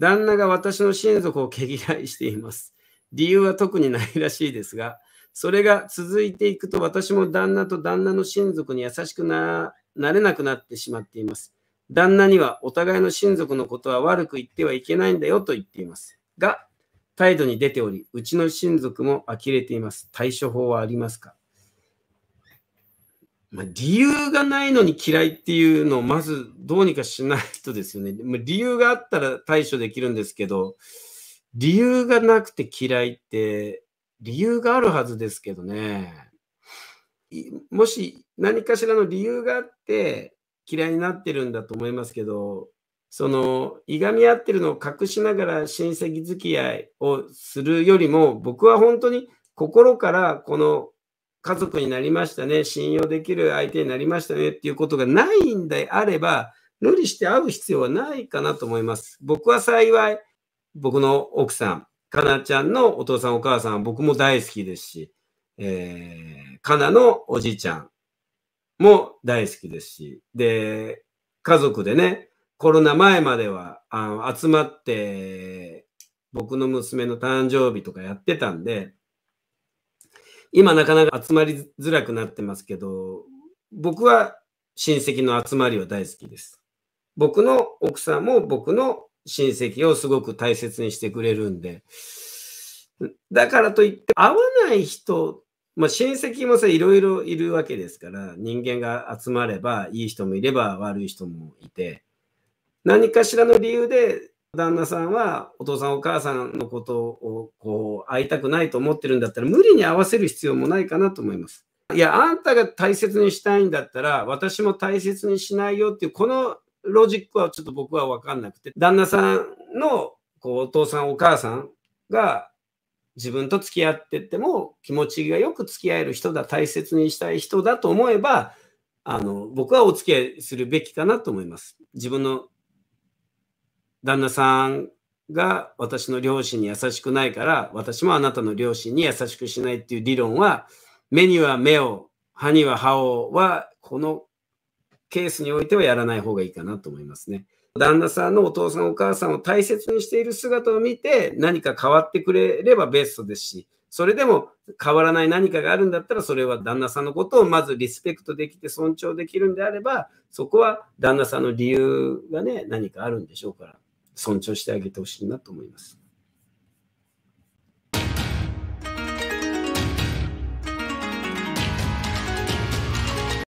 旦那が私の親族を毛嫌いしています。理由は特にないらしいですが、それが続いていくと私も旦那と旦那の親族に優しくなれなくなってしまっています。旦那にはお互いの親族のことは悪く言ってはいけないんだよと言っています。が、態度に出ており、うちの親族も呆れています。対処法はありますかまあ、理由がないのに嫌いっていうのをまずどうにかしないとですよね。ま理由があったら対処できるんですけど、理由がなくて嫌いって、理由があるはずですけどね。もし何かしらの理由があって嫌いになってるんだと思いますけど、その、いがみ合ってるのを隠しながら親戚付き合いをするよりも、僕は本当に心からこの家族になりましたね、信用できる相手になりましたねっていうことがないんであれば、無理して会う必要はないかなと思います。僕は幸い、僕の奥さん、かなちゃんのお父さんお母さんは僕も大好きですし、えー、かなのおじいちゃんも大好きですし、で、家族でね、コロナ前までは、あの、集まって、僕の娘の誕生日とかやってたんで、今なかなか集まりづらくなってますけど、僕は親戚の集まりは大好きです。僕の奥さんも僕の親戚をすごく大切にしてくれるんで、だからといって会わない人、まあ、親戚もさ、いろいろいるわけですから、人間が集まればいい人もいれば悪い人もいて、何かしらの理由で旦那さんはお父さんお母さんのことをこう会いたくないと思ってるんだったら無理に合わせる必要もないかなと思います。いや、あんたが大切にしたいんだったら私も大切にしないよっていうこのロジックはちょっと僕は分かんなくて旦那さんのこうお父さんお母さんが自分と付き合ってても気持ちがよく付き合える人だ大切にしたい人だと思えばあの僕はお付き合いするべきかなと思います。自分の旦那さんが私の両親に優しくないから、私もあなたの両親に優しくしないっていう理論は、目には目を、歯には歯をは、このケースにおいてはやらない方がいいかなと思いますね。旦那さんのお父さんお母さんを大切にしている姿を見て何か変わってくれればベストですし、それでも変わらない何かがあるんだったら、それは旦那さんのことをまずリスペクトできて尊重できるんであれば、そこは旦那さんの理由がね、何かあるんでしょうから。尊重してあげてほしいなと思います。